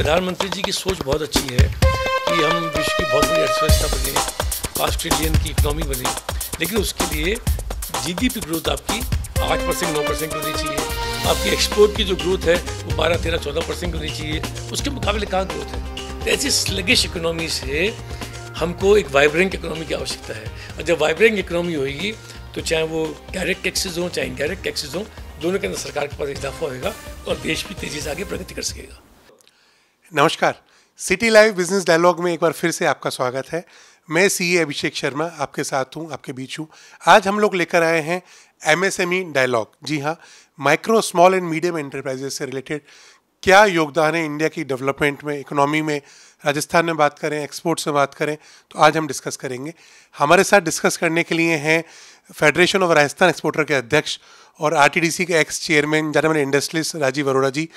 प्रधानमंत्री जी की सोच बहुत अच्छी है कि हम विश्व की बहुत बड़ी अर्थव्यवस्था बने पाँच ट्रिलियन की इकनॉमी बने लेकिन उसके लिए जीडीपी ग्रोथ आपकी आठ परसेंट नौ परसेंट होनी चाहिए आपकी एक्सपोर्ट की जो ग्रोथ है वो बारह तेरह चौदह परसेंट होनी चाहिए उसके मुकाबले कहाँ ग्रोथ है तो ऐसी स्लगिश इकोनॉमी से हमको एक वाइब्रेंट इकोनॉमी की आवश्यकता है और जब वाइब्रेंट इकोनॉमी होगी तो चाहे वो डायरेक्ट टैक्सेज हों चाहे इनडायरेक्ट टैक्सेज हों दोनों के अंदर सरकार के पास इजाफा होगा और देश भी तेज़ी से आगे प्रगति कर सकेगा नमस्कार सिटी लाइव बिजनेस डायलॉग में एक बार फिर से आपका स्वागत है मैं सीए अभिषेक शर्मा आपके साथ हूँ आपके बीच हूँ आज हम लोग लेकर आए हैं एमएसएमई e डायलॉग जी हाँ micro small and medium enterprises से रिलेटेड क्या योगदान है इंडिया की डेवलपमेंट में इकोनॉमी में राजस्थान में बात करें एक्सपोर्ट्स में बात करें तो आज हम डिस्कस करेंगे हमारे साथ डिस्कस करने के लिए हैं फेडरेशन ऑफ राजस्थान एक्सपोर्टर के अध्यक्ष और आरटीडीसी के एक्स चेयरमैन जाने माने इंडस्ट्रीज राजीव अरोड़ा जी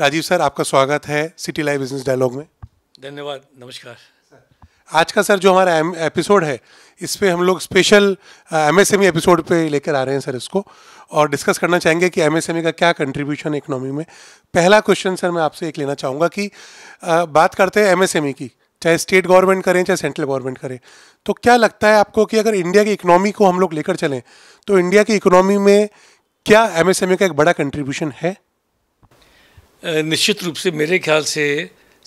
राजीव सर आपका स्वागत है सिटी लाइव बिजनेस डायलॉग में धन्यवाद नमस्कार आज का सर जो हमारा एपिसोड है इस पर हम लोग special M S M E episode पे लेकर आ रहे हैं सर इसको और डिस्कस करना चाहेंगे कि एम एस एम ई का क्या कंट्रीब्यूशन इकोनॉमी में पहला क्वेश्चन सर मैं आपसे एक लेना चाहूँगा कि आ, बात करते हैं एम एस एम ई की चाहे स्टेट गवर्नमेंट करें चाहे सेंट्रल गवर्नमेंट करें तो क्या लगता है आपको कि अगर इंडिया की इकोनॉमी को हम लोग लेकर चलें तो इंडिया की इकोनॉमी में क्या एम एस एम ई का एक बड़ा कंट्रीब्यूशन है निश्चित रूप से मेरे ख्याल से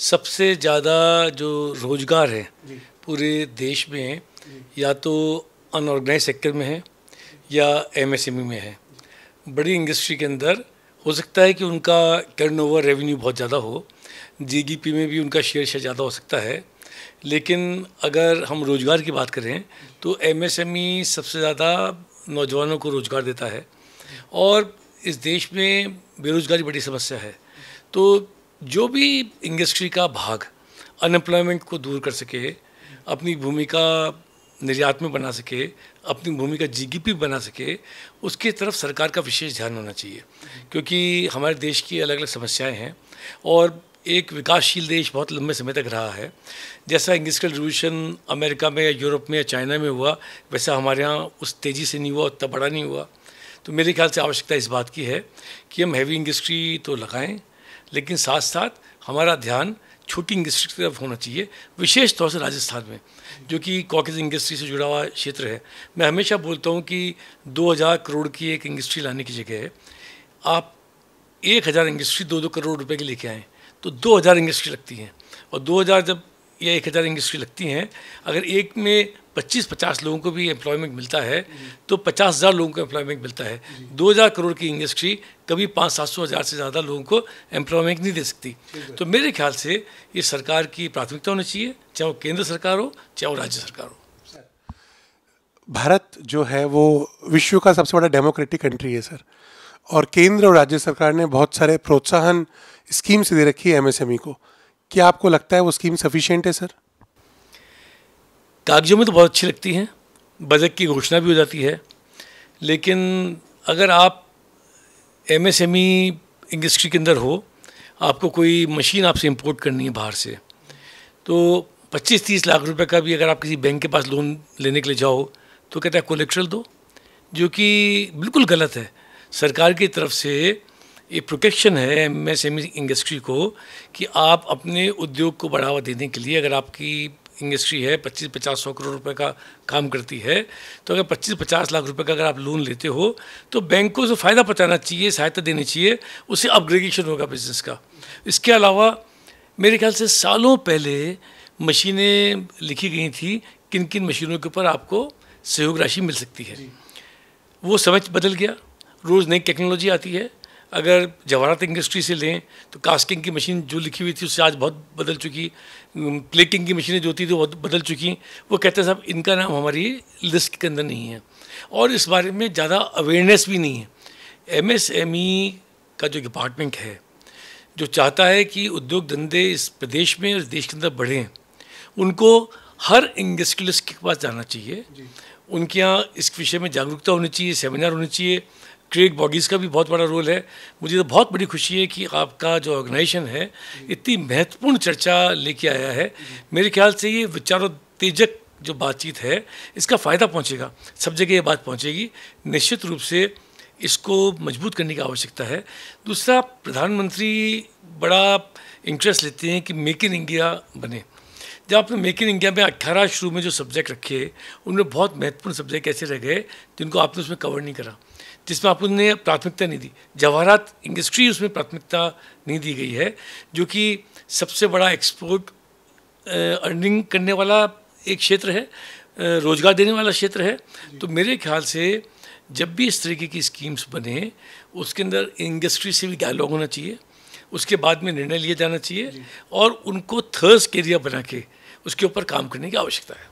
सबसे ज़्यादा जो रोज़गार है पूरे देश में या तो अनऑर्गेनाइज सेक्टर में है या एमएसएमई e में है बड़ी इंडस्ट्री के अंदर हो सकता है कि उनका टर्नओवर रेवेन्यू बहुत ज़्यादा हो जीडीपी में भी उनका शेयर शेयर ज़्यादा हो सकता है लेकिन अगर हम रोज़गार की बात करें तो एमएसएमई e सबसे ज़्यादा नौजवानों को रोज़गार देता है और इस देश में बेरोज़गारी बड़ी समस्या है तो जो भी इंडस्ट्री का भाग अनएम्प्लॉयमेंट को दूर कर सके अपनी भूमिका निर्यात में बना सके अपनी भूमिका जीडीपी बना सके उसकी तरफ सरकार का विशेष ध्यान होना चाहिए क्योंकि हमारे देश की अलग अलग समस्याएं हैं और एक विकासशील देश बहुत लंबे समय तक रहा है जैसा इंडस्ट्रियल रिवोल्यूशन अमेरिका में या यूरोप में या चाइना में हुआ वैसा हमारे यहाँ उस तेज़ी से नहीं हुआ उतना बड़ा नहीं हुआ तो मेरे ख्याल से आवश्यकता इस बात की है कि हम हैवी इंडस्ट्री तो लगाएं लेकिन साथ साथ हमारा ध्यान शूटिंग इंडस्ट्री की तरफ होना चाहिए विशेष तौर से राजस्थान में जो कि कॉकेज इंडस्ट्री से जुड़ा हुआ क्षेत्र है मैं हमेशा बोलता हूँ कि 2000 करोड़ की एक इंडस्ट्री लाने की जगह है आप 1000 इंडस्ट्री दो दो करोड़ रुपए की लेके आएँ तो 2000 इंडस्ट्री लगती हैं और 2000 जब या एक हज़ार इंडस्ट्री लगती हैं अगर एक में पच्चीस पचास लोगों को भी एम्प्लॉयमेंट मिलता है तो पचास हज़ार लोगों को एम्प्लॉयमेंट मिलता है दो हज़ार करोड़ की इंडस्ट्री कभी पाँच सात सौ हज़ार से ज़्यादा लोगों को एम्प्लॉयमेंट नहीं दे सकती तो मेरे ख्याल से ये सरकार की प्राथमिकता होनी चाहिए चाहे वो केंद्र सरकार हो चाहे वो राज्य सरकार हो भारत जो है वो विश्व का सबसे बड़ा डेमोक्रेटिक कंट्री है सर और केंद्र और राज्य सरकार ने बहुत सारे प्रोत्साहन स्कीम्स दे रखी है एमएसएमई e को क्या आपको लगता है वो स्कीम सफिशियंट है सर कागजों में तो बहुत अच्छी लगती हैं बजट की घोषणा भी हो जाती है लेकिन अगर आप M M S E industry के अंदर हो आपको कोई मशीन आपसे इंपोर्ट करनी है बाहर से तो 25-30 लाख रुपए का भी अगर आप किसी बैंक के पास लोन लेने के लिए जाओ तो कहता है कोलेक्ट्रल दो जो कि बिल्कुल गलत है सरकार की तरफ से ये प्रोटेक्शन है एम एस एम इंडस्ट्री को कि आप अपने उद्योग को बढ़ावा देने के लिए अगर आपकी इंडस्ट्री है पच्चीस पचास सौ करोड़ रुपए का काम करती है तो अगर पच्चीस पचास लाख रुपए का अगर आप लोन लेते हो तो बैंक को जो फ़ायदा पहुँचाना चाहिए सहायता देनी चाहिए उससे अपग्रेडेशन होगा बिजनेस का इसके अलावा मेरे ख्याल से सालों पहले मशीनें लिखी गई थी किन किन मशीनों के ऊपर आपको सहयोग राशि मिल सकती है वो समझ बदल गया रोज़ नई टेक्नोलॉजी आती है अगर जवाहरात इंडस्ट्री से लें तो कास्टिंग की मशीन जो लिखी हुई थी उससे आज बहुत बदल चुकी प्लेटिंग की मशीनें जो थी बहुत बदल चुकी वो कहते हैं साहब इनका नाम हमारी लिस्ट के अंदर नहीं है और इस बारे में ज़्यादा अवेयरनेस भी नहीं है एम एम एस ई का जो डिपार्टमेंट है जो चाहता है कि उद्योग धंधे इस प्रदेश में और इस देश के अंदर बढ़ें उनको हर इंडस्ट्रियलिस्ट के पास जाना चाहिए उनके यहाँ इस विषय में जागरूकता होनी चाहिए सेमिनार होने चाहिए क्रेग बॉडीज़ का भी बहुत बड़ा रोल है मुझे तो बहुत बड़ी खुशी है कि आपका जो ऑर्गेनाइजेशन है इतनी महत्वपूर्ण चर्चा लेके आया है मेरे ख्याल से ये विचारोत्तेजक जो बातचीत है इसका फ़ायदा पहुंचेगा सब जगह ये बात पहुंचेगी निश्चित रूप से इसको मजबूत करने की आवश्यकता है दूसरा प्रधानमंत्री बड़ा इंटरेस्ट लेते हैं कि मेक इन इंडिया बने जब आपने मेक इन इंडिया में अट्ठारह शुरू में जो सब्जेक्ट रखे उनमें बहुत महत्वपूर्ण सब्जेक्ट ऐसे रह गए जिनको आपने उसमें कवर नहीं करा जिसमें आप उन्हें प्राथमिकता नहीं दी जवाहरात इंडस्ट्री उसमें प्राथमिकता नहीं दी गई है जो कि सबसे बड़ा एक्सपोर्ट अर्निंग करने वाला एक क्षेत्र है रोज़गार देने वाला क्षेत्र है तो मेरे ख्याल से जब भी इस तरीके की स्कीम्स बने उसके अंदर इंडस्ट्री से भी डायलॉग होना चाहिए उसके बाद में निर्णय लिया जाना चाहिए और उनको थर्स एरिया बना के उसके ऊपर काम करने की आवश्यकता है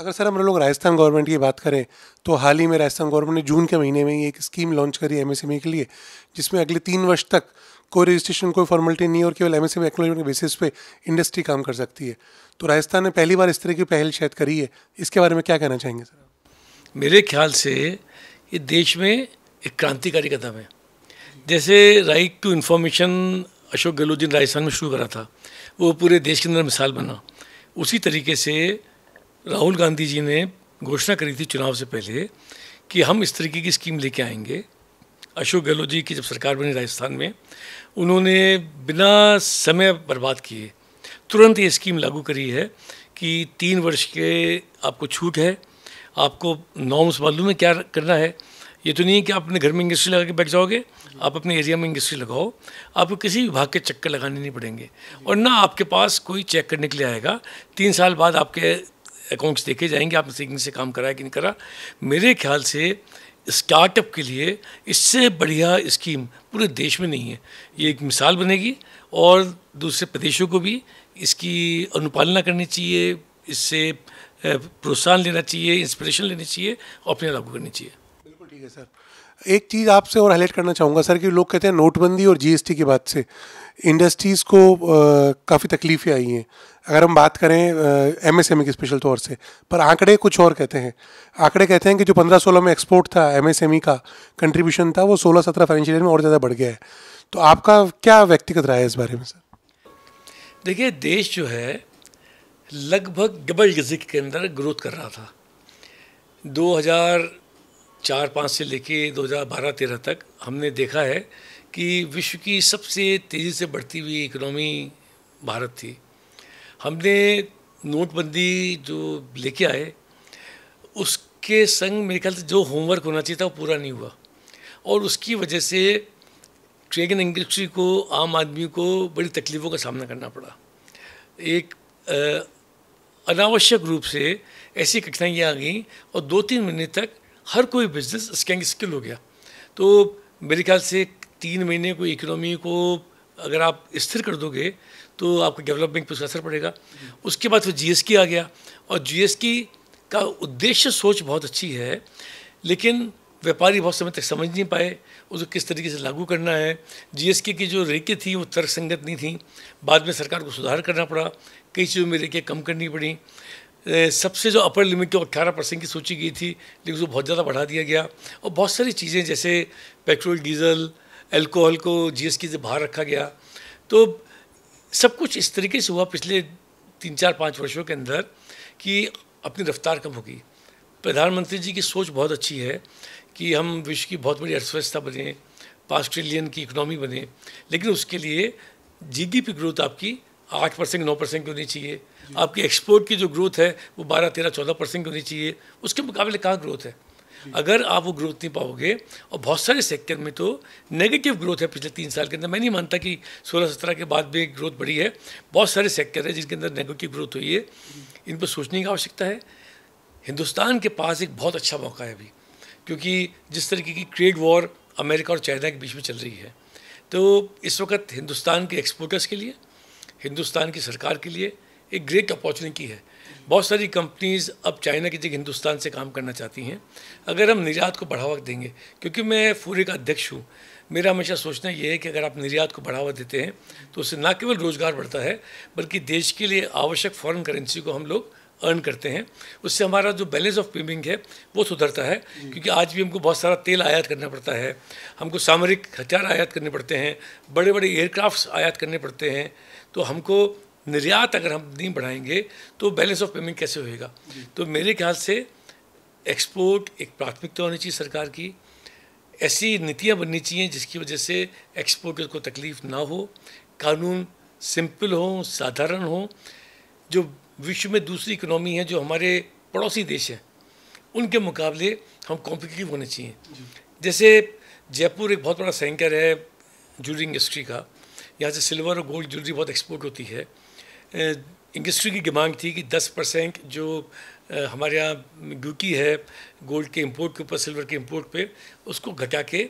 अगर सर हम लोग राजस्थान गवर्नमेंट की बात करें तो हाल ही में राजस्थान गवर्नमेंट ने जून के महीने में ही एक स्कीम लॉन्च करी है एमएसएमई e के लिए जिसमें अगले तीन वर्ष तक कोई रजिस्ट्रेशन कोई फॉर्मेलिटी नहीं और केवल एम एक्नोलॉजी e के बेसिस पे इंडस्ट्री काम कर सकती है तो राजस्थान ने पहली बार इस तरह की पहल शायद करी है इसके बारे में क्या कहना चाहेंगे सर मेरे ख्याल से ये देश में एक क्रांतिकारी कदम है जैसे right to information Ashok Gehlot ji ने राजस्थान में शुरू करा था वो पूरे देश के अंदर मिसाल बना उसी तरीके से राहुल गांधी जी ने घोषणा करी थी चुनाव से पहले कि हम इस तरीके की स्कीम लेके आएंगे अशोक गहलोत जी की जब सरकार बनी राजस्थान में उन्होंने बिना समय बर्बाद किए तुरंत ये स्कीम लागू करी है कि तीन वर्ष के आपको छूट है आपको नॉर्म्स मालूम है क्या करना है ये तो नहीं है कि आप अपने घर में इंडस्ट्री लगा के बैठ जाओगे आप अपने एरिया में इंडस्ट्री लगाओ आपको किसी विभाग के चक्कर लगाने नहीं पड़ेंगे और ना आपके पास कोई चेक करने के लिए आएगा तीन साल बाद आपके अकाउंट्स देखे जाएंगे आपने सीखने से काम करा कि नहीं करा मेरे ख्याल से स्टार्टअप के लिए इससे बढ़िया स्कीम पूरे देश में नहीं है ये एक मिसाल बनेगी और दूसरे प्रदेशों को भी इसकी अनुपालना करनी चाहिए इससे प्रोत्साहन लेना चाहिए इंस्पिरेशन लेनी चाहिए और अपने लागू करनी चाहिए बिल्कुल ठीक है सर एक चीज़ आपसे और हाईलाइट करना चाहूँगा सर कि लोग कहते हैं नोटबंदी और जीएसटी के बाद से इंडस्ट्रीज़ को काफ़ी तकलीफ़ें आई हैं अगर हम बात करें एम एस एम ई की स्पेशल तौर से पर आंकड़े कुछ और कहते हैं आंकड़े कहते हैं कि जो पंद्रह सोलह में एक्सपोर्ट था एम एस एम ई का कंट्रीब्यूशन था वो सोलह सत्रह फाइनेंशियल ईयर में और ज़्यादा बढ़ गया है तो आपका क्या व्यक्तिगत राय है इस बारे में सर देखिए देश जो है लगभग डबल डिजिट के अंदर ग्रोथ कर रहा था चार पाँच से लेके दो हज़ार बारह तेरह तक हमने देखा है कि विश्व की सबसे तेज़ी से बढ़ती हुई इकोनॉमी भारत थी हमने नोटबंदी जो लेके आए उसके संग मेरे ख्याल से जो होमवर्क होना चाहिए था वो पूरा नहीं हुआ और उसकी वजह से ट्रेन इंडस्ट्री को आम आदमी को बड़ी तकलीफ़ों का सामना करना पड़ा एक अनावश्यक रूप से ऐसी कठिनाइयाँ आ गईं और दो तीन महीने तक हर कोई बिजनेस स्कैंग स्किल हो गया तो मेरे ख्याल से तीन महीने को इकोनॉमी को अगर आप स्थिर कर दोगे तो आपको डेवलपमेंट पर उसका असर पड़ेगा उसके बाद फिर जीएसटी आ गया और जीएसटी का उद्देश्य सोच बहुत अच्छी है लेकिन व्यापारी बहुत समय तक समझ नहीं पाए उसको किस तरीके से लागू करना है जीएसटी की जो रेखें थी वो तर्कसंगत नहीं थी बाद में सरकार को सुधार करना पड़ा कई चीज़ों में रेखें कम करनी पड़ी सबसे जो अपर लिमिट तो अट्ठारह परसेंट की सोची गई थी लेकिन उसको बहुत ज़्यादा बढ़ा दिया गया और बहुत सारी चीज़ें जैसे पेट्रोल डीजल अल्कोहल को जीएसटी से बाहर रखा गया तो सब कुछ इस तरीके से हुआ पिछले तीन चार पाँच वर्षों के अंदर कि अपनी रफ्तार कम होगी प्रधानमंत्री जी की सोच बहुत अच्छी है कि हम विश्व की बहुत बड़ी अर्थव्यवस्था बने पाँच ट्रिलियन की इकोनॉमी बने लेकिन उसके लिए जीडीपी ग्रोथ आपकी आठ परसेंट नौ परसेंट की होनी चाहिए आपकी एक्सपोर्ट की जो ग्रोथ है वो बारह तेरह चौदह परसेंट की होनी चाहिए उसके मुकाबले कहाँ ग्रोथ है अगर आप वो ग्रोथ नहीं पाओगे और बहुत सारे सेक्टर में तो नेगेटिव ग्रोथ है पिछले तीन साल के अंदर मैं नहीं मानता कि सोलह सत्रह के बाद भी ग्रोथ बढ़ी है बहुत सारे सेक्टर है जिनके अंदर नेगेटिव ग्रोथ हुई है इन पर सोचने की आवश्यकता है हिंदुस्तान के पास एक बहुत अच्छा मौका है अभी क्योंकि जिस तरीके की ट्रेड वॉर अमेरिका और चाइना के बीच में चल रही है तो इस वक्त हिंदुस्तान के एक्सपोर्टर्स के लिए हिंदुस्तान की सरकार के लिए एक ग्रेट अपॉर्चुनिटी है बहुत सारी कंपनीज़ अब चाइना की जगह हिंदुस्तान से काम करना चाहती हैं अगर हम निर्यात को बढ़ावा देंगे क्योंकि मैं फूरे का अध्यक्ष हूँ मेरा हमेशा सोचना यह है कि अगर आप निर्यात को बढ़ावा देते हैं तो उससे ना केवल रोज़गार बढ़ता है बल्कि देश के लिए आवश्यक फॉरेन करेंसी को हम लोग अर्न करते हैं उससे हमारा जो बैलेंस ऑफ पेमेंट है वो सुधरता है क्योंकि आज भी हमको बहुत सारा तेल आयात करना पड़ता है हमको सामरिक हथियार आयात करने पड़ते हैं बड़े बड़े एयरक्राफ्ट आयात करने पड़ते हैं तो हमको निर्यात अगर हम नहीं बढ़ाएंगे तो बैलेंस ऑफ पेमेंट कैसे होएगा तो मेरे ख्याल से एक्सपोर्ट एक प्राथमिकता होनी चाहिए सरकार की ऐसी नीतियाँ बननी चाहिए जिसकी वजह से एक्सपोर्टर को तकलीफ ना हो कानून सिंपल हो साधारण हो जो विश्व में दूसरी इकनॉमी है जो हमारे पड़ोसी देश हैं उनके मुकाबले हम कॉम्पिटिटिव होने चाहिए जैसे जयपुर एक बहुत बड़ा सेंकर है ज्वेलरी इंडस्ट्री का यहाँ से सिल्वर और गोल्ड ज्वेलरी बहुत एक्सपोर्ट होती है इंडस्ट्री की डिमांड थी कि 10 परसेंट जो हमारे यहाँ ड्यूटी है गोल्ड के इंपोर्ट के ऊपर सिल्वर के इंपोर्ट पे उसको घटा के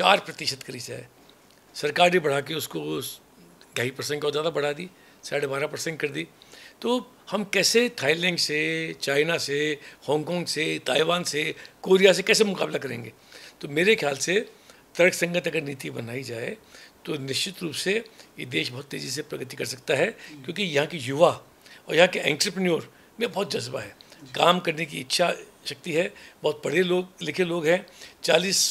चार प्रतिशत करी जाए सरकार ने बढ़ा के उसको ढाई परसेंट और ज़्यादा बढ़ा दी साढ़े बारह परसेंट कर दी तो हम कैसे थाईलैंड से चाइना से हांगकॉन्ग से ताइवान से कोरिया से कैसे मुकाबला करेंगे तो मेरे ख्याल से तर्क संगत अगर नीति बनाई जाए तो निश्चित रूप से ये देश बहुत तेज़ी से प्रगति कर सकता है क्योंकि यहाँ के युवा और यहाँ के एंट्रप्रन्योर में बहुत जज्बा है काम करने की इच्छा शक्ति है बहुत पढ़े लोग लिखे लोग हैं चालीस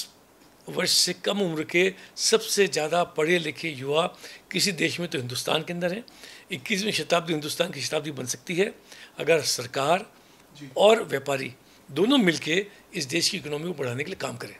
वर्ष से कम उम्र के सबसे ज़्यादा पढ़े लिखे युवा किसी देश में तो हिंदुस्तान के अंदर हैं इक्कीसवीं शताब्दी हिंदुस्तान की शताब्दी बन सकती है अगर सरकार और व्यापारी दोनों मिलके इस देश की इकोनॉमी को बढ़ाने के लिए काम करें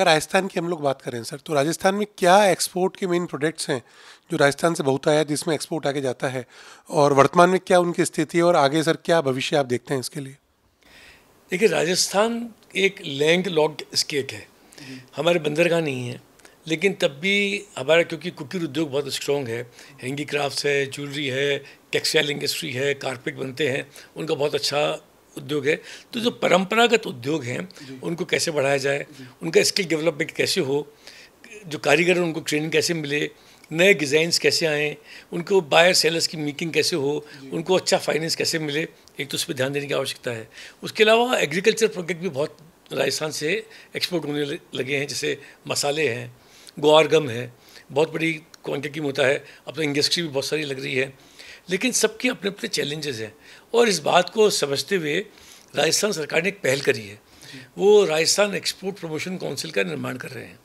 अगर राजस्थान की हम लोग बात करें सर तो राजस्थान में क्या एक्सपोर्ट के मेन प्रोडक्ट्स हैं जो राजस्थान से बहुत आया जिसमें एक्सपोर्ट आगे जाता है और वर्तमान में क्या उनकी स्थिति है और आगे सर क्या भविष्य आप देखते हैं इसके लिए देखिए राजस्थान एक लैंग लॉक्ड स्टेट है हमारे बंदरगाह नहीं है लेकिन तब भी हमारा क्योंकि कुटीर उद्योग बहुत स्ट्रॉन्ग है हैंडी क्राफ्ट्स है ज्वेलरी है टेक्सटाइल इंडस्ट्री है कारपेट बनते हैं उनका बहुत अच्छा उद्योग है तो जो परंपरागत उद्योग हैं उनको कैसे बढ़ाया जाए उनका स्किल डेवलपमेंट कैसे हो जो कारीगर हैं उनको ट्रेनिंग कैसे मिले नए डिज़ाइंस कैसे आएँ उनको बायर सेलर्स की मीटिंग कैसे हो उनको अच्छा फाइनेंस कैसे मिले एक तो उस पर ध्यान देने की आवश्यकता है उसके अलावा एग्रीकल्चर प्रोडक्ट भी बहुत राजस्थान से एक्सपोर्ट होने लगे हैं जैसे मसाले हैं ग्वार गम है बहुत बड़ी क्वान्टिटी में होता है अपनी इंडस्ट्री तो भी बहुत सारी लग रही है लेकिन सबके अपने अपने चैलेंजेस हैं और इस बात को समझते हुए राजस्थान सरकार ने एक पहल करी है वो राजस्थान एक्सपोर्ट प्रमोशन काउंसिल का निर्माण कर रहे हैं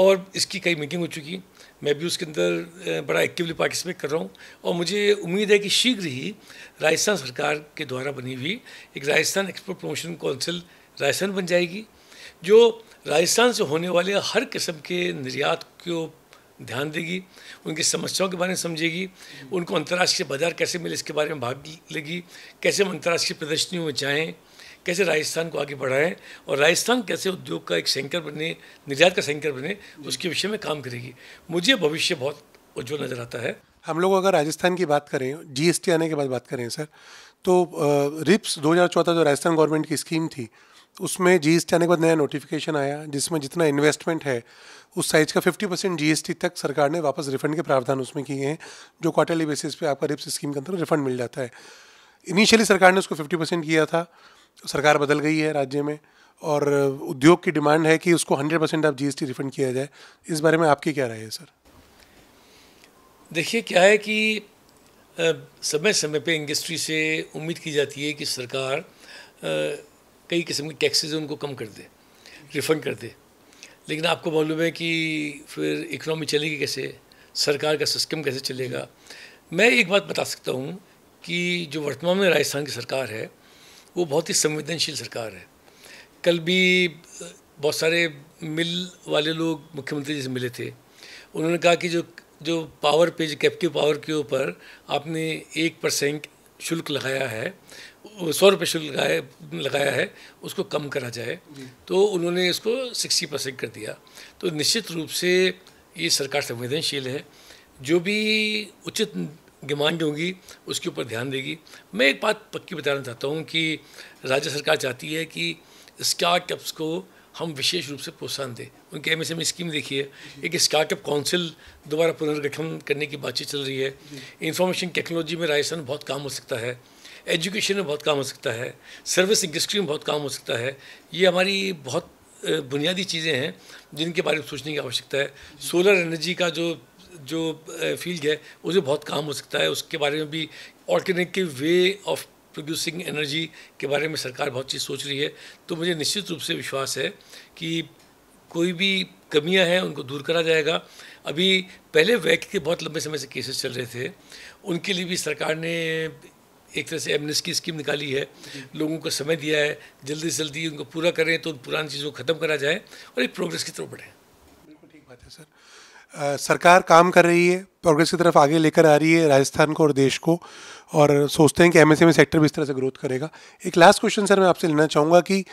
और इसकी कई मीटिंग हो चुकी मैं भी उसके अंदर बड़ा एक्टिवली पार्टिसिपेट कर रहा हूँ और मुझे उम्मीद है कि शीघ्र ही राजस्थान सरकार के द्वारा बनी हुई एक Rajasthan export promotion council Rajasthan बन जाएगी जो राजस्थान से होने वाले हर किस्म के निर्यात को ध्यान देगी उनकी समस्याओं के बारे में समझेगी उनको अंतर्राष्ट्रीय बाजार कैसे मिले इसके बारे में भाग लेगी कैसे हम अंतर्राष्ट्रीय प्रदर्शनियों में जाएँ कैसे राजस्थान को आगे बढ़ाएं और राजस्थान कैसे उद्योग का एक सेंकर बने निर्यात का सेंकर बने उसके विषय में काम करेगी मुझे भविष्य बहुत उज्जवल नज़र आता है हम लोग अगर राजस्थान की बात करें जीएसटी आने के बाद बात करें सर तो रिप्स 2014 जो राजस्थान गवर्नमेंट की स्कीम थी उसमें जी एस आने के बाद नया नोटिफिकेशन आया जिसमें जितना इन्वेस्टमेंट है उस साइज का 50 परसेंट जी तक सरकार ने वापस रिफंड के प्रावधान उसमें किए हैं जो क्वार्टरली बेसिस पे आपका रिप्स स्कीम के अंदर रिफंड मिल जाता है इनिशियली सरकार ने उसको 50 परसेंट किया था सरकार बदल गई है राज्य में और उद्योग की डिमांड है कि उसको हंड्रेड परसेंट आप जी रिफंड किया जाए इस बारे में आपकी क्या राय है सर देखिए क्या है कि समय समय पर इंडस्ट्री से उम्मीद की जाती है कि सरकार कई किस्म के टैक्सेज उनको कम कर दे रिफ़ंड कर दे लेकिन आपको मालूम है कि फिर इकनॉमी चलेगी कैसे सरकार का सिस्टम कैसे चलेगा मैं एक बात बता सकता हूँ कि जो वर्तमान में राजस्थान की सरकार है वो बहुत ही संवेदनशील सरकार है कल भी बहुत सारे मिल वाले लोग मुख्यमंत्री जी से मिले थे उन्होंने कहा कि जो जो पावर पे जो कैप्टिव पावर के ऊपर आपने एक परसेंट शुल्क लगाया है सौ रुपये शुल्क लगाया लगाया है उसको कम करा जाए तो उन्होंने इसको सिक्सटी परसेंट कर दिया तो निश्चित रूप से ये सरकार संवेदनशील है जो भी उचित डिमांड होगी उसके ऊपर ध्यान देगी मैं एक बात पक्की बताना चाहता हूँ कि राज्य सरकार चाहती है कि स्टार्टअप्स को हम विशेष रूप से प्रोत्साहन दें उनके एम एस एम स्कीम देखिए एक स्टार्टअप काउंसिल दोबारा पुनर्गठन करने की बातचीत चल रही है इंफॉर्मेशन टेक्नोलॉजी में राजस्थान बहुत काम हो सकता है एजुकेशन में बहुत काम हो सकता है सर्विस इंडस्ट्री में बहुत काम हो सकता है ये हमारी बहुत बुनियादी चीज़ें हैं जिनके बारे में सोचने की आवश्यकता है सोलर एनर्जी का जो जो फील्ड है उसे बहुत काम हो सकता है उसके बारे में भी alternative way of producing energy के बारे में सरकार बहुत चीज़ सोच रही है तो मुझे निश्चित रूप से विश्वास है कि कोई भी कमियां हैं उनको दूर करा जाएगा अभी पहले वैक के बहुत लंबे समय से केसेस चल रहे थे उनके लिए भी सरकार ने एक तरह से एमनेस की स्कीम निकाली है लोगों को समय दिया है जल्दी से जल्दी उनको पूरा करें तो उन पुरानी चीज़ों को ख़त्म करा जाए और एक प्रोग्रेस की तरफ बढ़ें बिल्कुल ठीक बात है सर आ, सरकार काम कर रही है प्रोग्रेस की तरफ आगे लेकर आ रही है राजस्थान को और देश को और सोचते हैं कि एम में सेक्टर भी इस तरह से ग्रोथ करेगा एक लास्ट क्वेश्चन सर मैं आपसे लेना चाहूँगा कि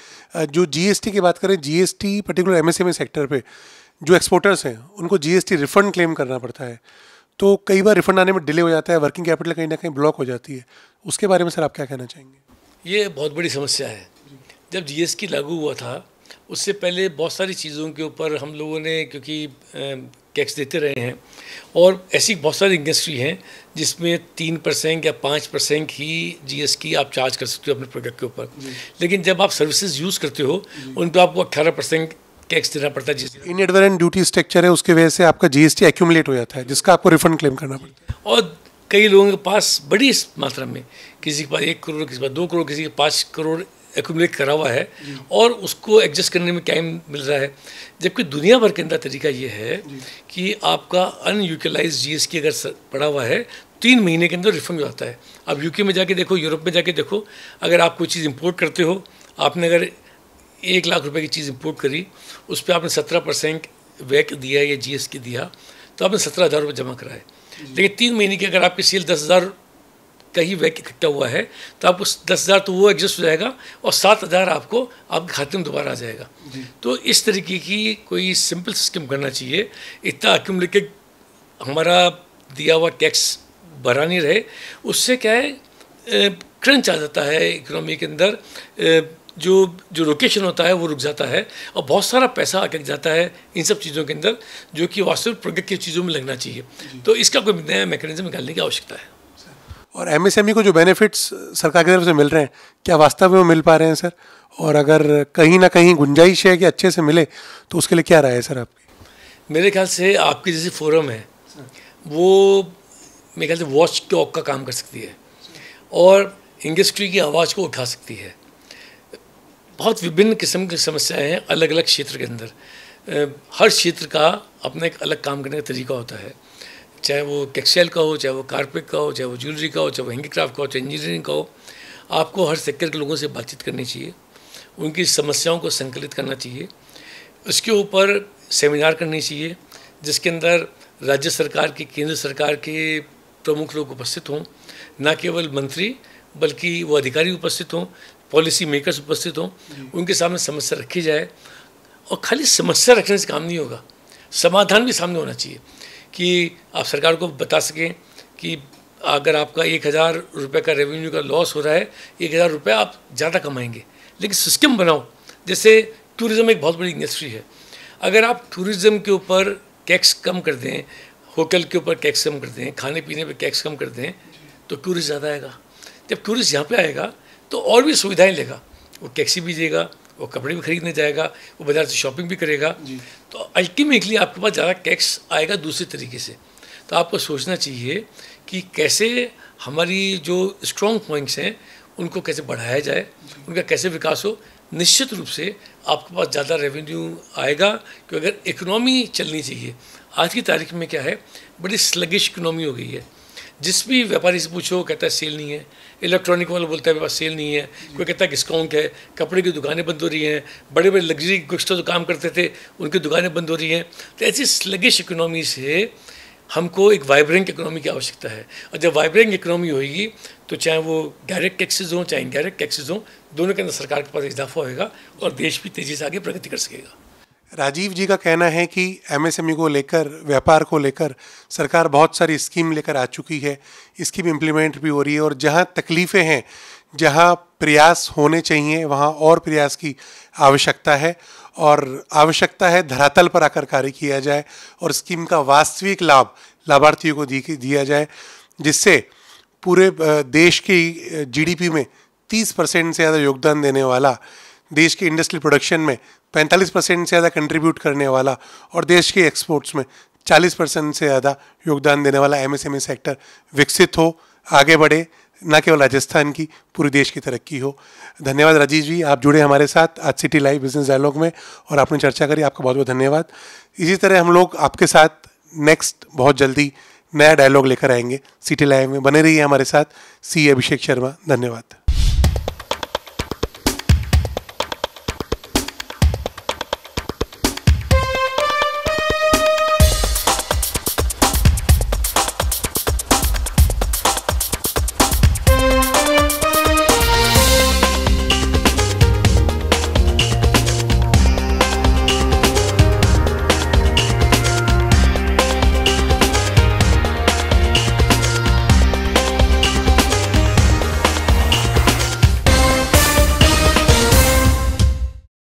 जो जीएसटी की बात करें जीएसटी पर्टिकुलर एम सेक्टर पे जो एक्सपोर्टर्स हैं उनको जीएसटी रिफंड क्लेम करना पड़ता है तो कई बार रिफंड आने में डिले हो जाता है वर्किंग कैपिटल कहीं ना कहीं ब्लॉक हो जाती है उसके बारे में सर आप क्या कहना चाहेंगे ये बहुत बड़ी समस्या है जब जीएसटी लागू हुआ था उससे पहले बहुत सारी चीज़ों के ऊपर हम लोगों ने क्योंकि टैक्स देते रहे हैं और ऐसी बहुत सारी इंडस्ट्री हैं जिसमें तीन परसेंट या पाँच परसेंट ही जीएसटी आप चार्ज कर सकते हो अपने प्रोडक्ट के ऊपर लेकिन जब आप सर्विसेज यूज़ करते हो उन पर आपको अट्ठारह परसेंट टैक्स देना पड़ता है GST in ad valorem duty structure है उसकी वजह से आपका जीएसटी एक्यूमुलेट हो जाता है जिसका आपको रिफंड क्लेम करना पड़ता है और कई लोगों के पास बड़ी मात्रा में किसी के पास एक करोड़ किसी के पास दो करोड़ किसी के पाँच करोड़ एकूमलेट करा हुआ है और उसको एडजस्ट करने में टाइम मिल रहा है जबकि दुनिया भर के अंदर तरीका ये है कि आपका अनयूटिलाइज जीएसटी अगर पड़ा हुआ है तीन महीने के अंदर रिफंड हो जाता है आप यूके में जाके देखो यूरोप में जाके देखो अगर आप कोई चीज़ इम्पोर्ट करते हो आपने अगर एक लाख रुपए की चीज़ इम्पोर्ट करी उस पर आपने सत्रह परसेंट वैक दिया या जीएसटी दिया तो आपने सत्रह हज़ार रुपये जमा कराए लेकिन तीन महीने की अगर आपकी सेल दस हज़ार कहीं बैंक इकट्ठा हुआ है तो आपको दस हज़ार तो वो एडजस्ट हो जाएगा और सात हज़ार आपको आपके खाते में दोबारा आ जाएगा तो इस तरीके की कोई सिंपल सिस्टम करना चाहिए इतना लेके हमारा दिया हुआ टैक्स भरा नहीं रहे उससे क्या है क्रंच आ जाता है इकोनॉमी के अंदर जो जो रोकेशन होता है वो रुक जाता है और बहुत सारा पैसा अटक जाता है इन सब चीज़ों के अंदर जो कि वास्तविक प्रगति की चीज़ों में लगना चाहिए तो इसका कोई नया मैकेनिज्म निकालने की आवश्यकता है और एमएसएमई e को जो बेनिफिट्स uh, सरकार की तरफ से मिल रहे हैं क्या वास्तव में वो मिल पा रहे हैं सर और अगर कहीं ना कहीं गुंजाइश है कि अच्छे से मिले तो उसके लिए क्या राय है सर आपकी मेरे ख्याल से आपकी जैसी फोरम है वो मेरे ख्याल से वॉच टॉक का काम कर सकती है और इंडस्ट्री की आवाज़ को उठा सकती है बहुत विभिन्न किस्म की समस्याएं हैं अलग अलग क्षेत्र के अंदर हर क्षेत्र का अपना एक अलग काम करने का तरीका होता है चाहे वो टेक्सटाइल का हो चाहे वो कारपेट का हो चाहे वो ज्वेलरी का हो चाहे वो हैंडीक्राफ्ट का हो चाहे इंजीनियरिंग का हो आपको हर सेक्टर के लोगों से बातचीत करनी चाहिए उनकी समस्याओं को संकलित करना चाहिए उसके ऊपर सेमिनार करनी चाहिए जिसके अंदर राज्य सरकार के केंद्र सरकार के प्रमुख लोग उपस्थित हों न केवल मंत्री बल्कि वो अधिकारी उपस्थित हों पॉलिसी मेकर्स उपस्थित हों उनके सामने समस्या रखी जाए और खाली समस्या रखने से काम नहीं होगा समाधान भी सामने होना चाहिए कि आप सरकार को बता सकें कि अगर आपका एक हज़ार रुपये का रेवेन्यू का लॉस हो रहा है एक हज़ार रुपये आप ज़्यादा कमाएंगे लेकिन सिस्टम बनाओ जैसे टूरिज़्म एक बहुत बड़ी इंडस्ट्री है अगर आप टूरिज़्म के ऊपर टैक्स कम कर दें होटल के ऊपर टैक्स कम कर दें खाने पीने पर टैक्स कम कर दें तो टूरिस्ट ज़्यादा आएगा जब टूरिस्ट यहाँ पर आएगा तो और भी सुविधाएँ लेगा वो टैक्सी भी देगा वो कपड़े भी खरीदने जाएगा वो बाज़ार से शॉपिंग भी करेगा तो अल्टीमेटली आपके पास ज़्यादा टैक्स आएगा दूसरे तरीके से तो आपको सोचना चाहिए कि कैसे हमारी जो स्ट्रॉन्ग पॉइंट्स हैं उनको कैसे बढ़ाया जाए उनका कैसे विकास हो निश्चित रूप से आपके पास ज़्यादा रेवेन्यू आएगा क्योंकि अगर इकोनॉमी चलनी चाहिए आज की तारीख में क्या है बड़ी स्लगिश इकोनॉमी हो गई है जिस भी व्यापारी से पूछो कहता है सेल नहीं है इलेक्ट्रॉनिक वाला बोलता है मेरे पास सेल नहीं है कोई कहता है डिस्काउंट है कपड़े की दुकानें बंद हो रही हैं बड़े बड़े लग्जरी गुस्टों जो काम करते थे उनकी दुकानें बंद हो रही हैं तो ऐसी स्लगिश इकोनॉमी से हमको एक वाइब्रेंट इकोनॉमी की आवश्यकता है और जब वाइब्रेंट इकोनॉमी होगी तो चाहे वो डायरेक्ट टैक्सेज हों चाहे इनडायरेक्ट टैक्सेज हों दोनों के अंदर सरकार के पास इजाफा होगा और देश भी तेज़ी से आगे प्रगति कर सकेगा राजीव जी का कहना है कि एमएसएमई e को लेकर व्यापार को लेकर सरकार बहुत सारी स्कीम लेकर आ चुकी है स्कीम इम्प्लीमेंट भी हो रही है और जहाँ तकलीफ़ें हैं जहाँ प्रयास होने चाहिए वहाँ और प्रयास की आवश्यकता है और आवश्यकता है धरातल पर आकर कार्य किया जाए और स्कीम का वास्तविक लाभ लाभार्थियों को दिया जाए जिससे पूरे देश की जीडीपी में 30 परसेंट से ज़्यादा योगदान देने वाला देश के इंडस्ट्रियल प्रोडक्शन में पैंतालीस परसेंट से ज़्यादा कंट्रीब्यूट करने वाला और देश के एक्सपोर्ट्स में चालीस परसेंट से ज़्यादा योगदान देने वाला एमएसएमई सेक्टर e विकसित हो आगे बढ़े न केवल राजस्थान की पूरे देश की तरक्की हो धन्यवाद राजीव जी आप जुड़े हमारे साथ आज सिटी लाइव बिजनेस डायलॉग में और आपने चर्चा करी आपका बहुत बहुत धन्यवाद इसी तरह हम लोग आपके साथ नेक्स्ट बहुत जल्दी नया डायलॉग लेकर आएंगे सिटी लाइव में बने रहिए हमारे साथ सी अभिषेक शर्मा धन्यवाद